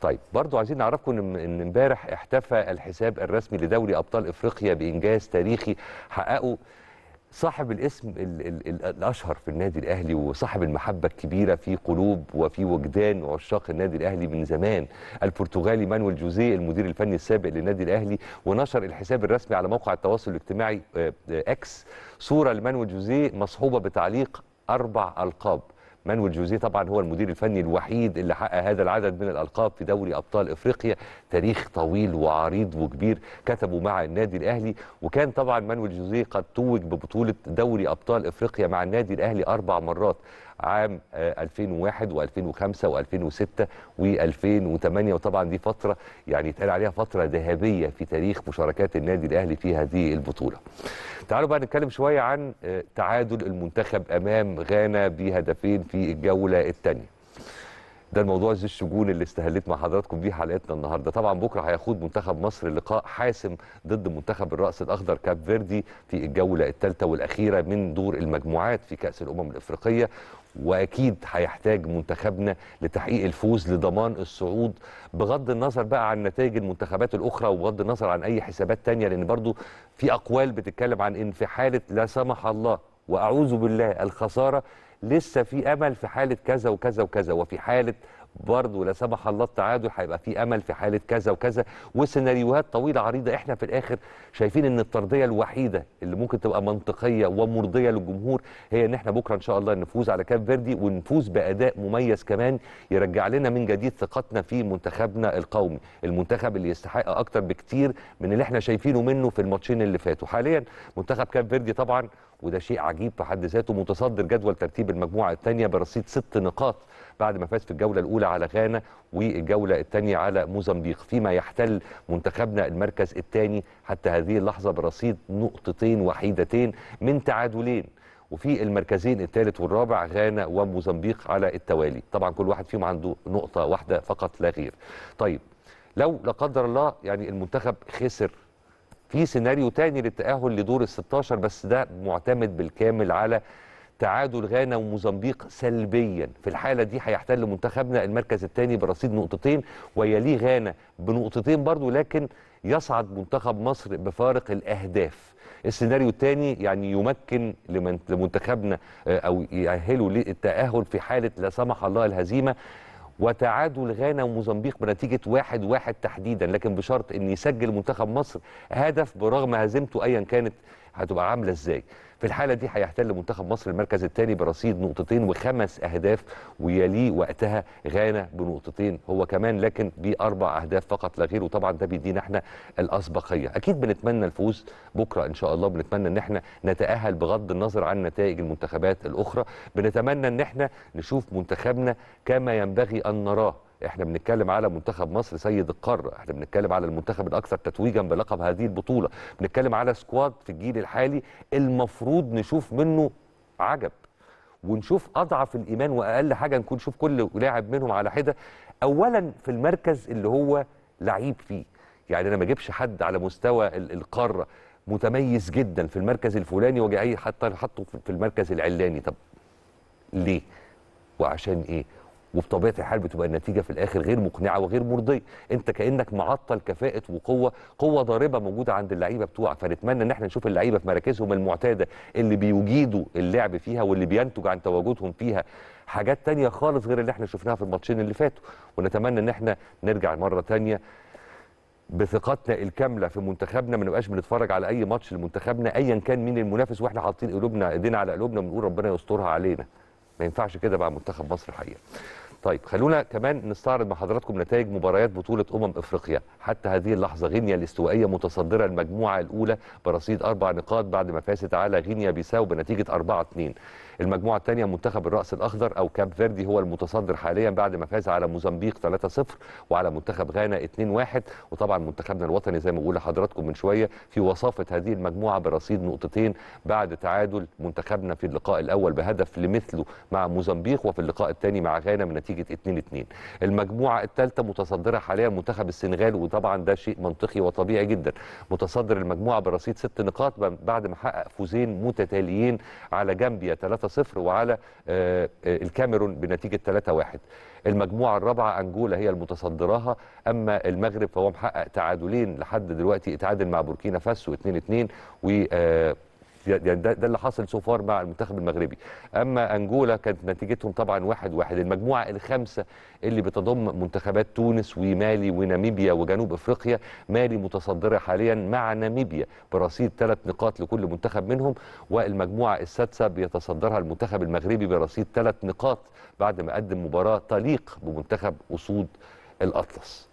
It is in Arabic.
طيب برضو عايزين نعرفكم ان امبارح احتفى الحساب الرسمي لدوري ابطال افريقيا بانجاز تاريخي حققه صاحب الاسم الـ الـ الـ الاشهر في النادي الاهلي وصاحب المحبه الكبيره في قلوب وفي وجدان عشاق النادي الاهلي من زمان البرتغالي مانويل جوزيه المدير الفني السابق للنادي الاهلي ونشر الحساب الرسمي على موقع التواصل الاجتماعي اكس آه، آه، صوره لمانويل جوزيه مصحوبه بتعليق اربع القاب مانويل جوزيه طبعا هو المدير الفني الوحيد اللي حقق هذا العدد من الالقاب في دوري ابطال افريقيا تاريخ طويل وعريض وكبير كتبه مع النادي الاهلي وكان طبعا مانويل جوزيه قد توج ببطوله دوري ابطال افريقيا مع النادي الاهلي اربع مرات عام 2001 و2005 و2006 و2008 وطبعا دي فتره يعني يتقال عليها فتره ذهبيه في تاريخ مشاركات النادي الاهلي في هذه البطوله. تعالوا بقى نتكلم شويه عن آه، تعادل المنتخب امام غانا بهدفين في الجوله الثانيه. ده الموضوع ذي الشجون اللي استهليت مع حضراتكم بيه حلقتنا النهارده طبعا بكره هيخوض منتخب مصر لقاء حاسم ضد منتخب الراس الاخضر كاب فيردي في الجوله الثالثه والاخيره من دور المجموعات في كاس الامم الافريقيه واكيد هيحتاج منتخبنا لتحقيق الفوز لضمان الصعود بغض النظر بقى عن نتائج المنتخبات الاخرى وبغض النظر عن اي حسابات تانية لان برضو في اقوال بتتكلم عن ان في حاله لا سمح الله واعوذ بالله الخساره لسه في امل في حاله كذا وكذا وكذا وفي حاله برضه لا سمح الله التعادل هيبقى في امل في حاله كذا وكذا وسيناريوهات طويله عريضه احنا في الاخر شايفين ان الترضيه الوحيده اللي ممكن تبقى منطقيه ومرضيه للجمهور هي ان احنا بكره ان شاء الله نفوز على كاب فيردي ونفوز باداء مميز كمان يرجع لنا من جديد ثقتنا في منتخبنا القومي المنتخب اللي يستحق اكتر بكتير من اللي احنا شايفينه منه في الماتشين اللي فاتوا حاليا منتخب كاب فيردي طبعا وده شيء عجيب في حد ذاته متصدر جدول ترتيب المجموعه الثانيه برصيد ست نقاط بعد ما فاز في الجوله الاولى على غانا والجوله الثانيه على موزمبيق فيما يحتل منتخبنا المركز الثاني حتى هذه اللحظه برصيد نقطتين وحيدتين من تعادلين وفي المركزين الثالث والرابع غانا وموزمبيق على التوالي طبعا كل واحد فيهم عنده نقطه واحده فقط لا غير طيب لو لا قدر الله يعني المنتخب خسر في سيناريو تاني للتأهل لدور ال 16 بس ده معتمد بالكامل على تعادل غانا وموزمبيق سلبيا في الحالة دي هيحتل منتخبنا المركز الثاني برصيد نقطتين ويليه غانا بنقطتين برضو لكن يصعد منتخب مصر بفارق الأهداف السيناريو الثاني يعني يمكن لمنتخبنا آه، أو يأهله للتأهل في حالة لا سمح الله الهزيمة وتعادل غانا وموزمبيق بنتيجه 1-1 واحد واحد تحديدا لكن بشرط ان يسجل منتخب مصر هدف برغم هزيمته ايا كانت هتبقى عامله ازاي في الحاله دي هيحتل منتخب مصر المركز الثاني برصيد نقطتين وخمس اهداف ويليه وقتها غانا بنقطتين هو كمان لكن باربع اهداف فقط لا غير وطبعا ده بيدينا احنا الاسبقيه اكيد بنتمنى الفوز بكره ان شاء الله بنتمنى ان احنا نتاهل بغض النظر عن نتائج المنتخبات الاخرى بنتمنى ان احنا نشوف منتخبنا كما ينبغي ان نراه احنا بنتكلم على منتخب مصر سيد القاره احنا بنتكلم على المنتخب الاكثر تتويجا بلقب هذه البطوله بنتكلم على سكواد في الجيل الحالي المفروض نشوف منه عجب ونشوف اضعف الايمان واقل حاجه نكون نشوف كل لاعب منهم على حده اولا في المركز اللي هو لعيب فيه يعني انا ما اجيبش حد على مستوى القاره متميز جدا في المركز الفلاني واجي حتى حطه في المركز العلاني طب ليه وعشان ايه وبطبيعه الحال بتبقى النتيجه في الاخر غير مقنعه وغير مرضيه انت كانك معطل كفاءه وقوه قوه ضاربه موجوده عند اللعيبه بتوعك فنتمنى ان احنا نشوف اللعيبه في مراكزهم المعتاده اللي بيجيدوا اللعب فيها واللي بينتج عن تواجدهم فيها حاجات تانية خالص غير اللي احنا شفناها في الماتشين اللي فاتوا ونتمنى ان احنا نرجع مره تانية بثقتنا الكامله في منتخبنا ما من نبقاش بنتفرج على اي ماتش لمنتخبنا ايا كان مين المنافس واحنا حاطين قلوبنا ايدينا على قلوبنا بنقول ربنا يسترها علينا ما ينفعش كده مع منتخب مصر الحقيقه طيب خلونا كمان نستعرض مع حضراتكم نتائج مباريات بطولة أمم أفريقيا حتى هذه اللحظة غينيا الاستوائية متصدرة المجموعة الأولى برصيد أربع نقاط بعد ما فازت على غينيا بيساو بنتيجة 4-2 المجموعه الثانيه منتخب الراس الاخضر او كاب فيردي هو المتصدر حاليا بعد ما فاز على موزمبيق 3-0 وعلى منتخب غانا 2-1 وطبعا منتخبنا الوطني زي ما بقول لحضراتكم من شويه في وصافه هذه المجموعه برصيد نقطتين بعد تعادل منتخبنا في اللقاء الاول بهدف لمثله مع موزمبيق وفي اللقاء الثاني مع غانا بنتيجه 2-2 المجموعه الثالثه متصدره حاليا منتخب السنغال وطبعا ده شيء منطقي وطبيعي جدا متصدر المجموعه برصيد ست نقاط بعد ما حقق فوزين متتاليين على جامبيا 3 3-0 وعلى آه، آه، الكاميرون بنتيجه 3-1 المجموعه الرابعه انجولا هي المتصدراها اما المغرب فهو محقق تعادلين لحد دلوقتي اتعادل مع بوركينا فاسو 2-2 و آه، يعني ده, ده اللي حصل سو فار مع المنتخب المغربي اما انجولا كانت نتيجتهم طبعا واحد واحد المجموعه الخامسه اللي بتضم منتخبات تونس ومالي وناميبيا وجنوب افريقيا مالي متصدره حاليا مع ناميبيا برصيد ثلاث نقاط لكل منتخب منهم والمجموعه السادسه بيتصدرها المنتخب المغربي برصيد ثلاث نقاط بعد ما قدم مباراه تليق بمنتخب اسود الاطلس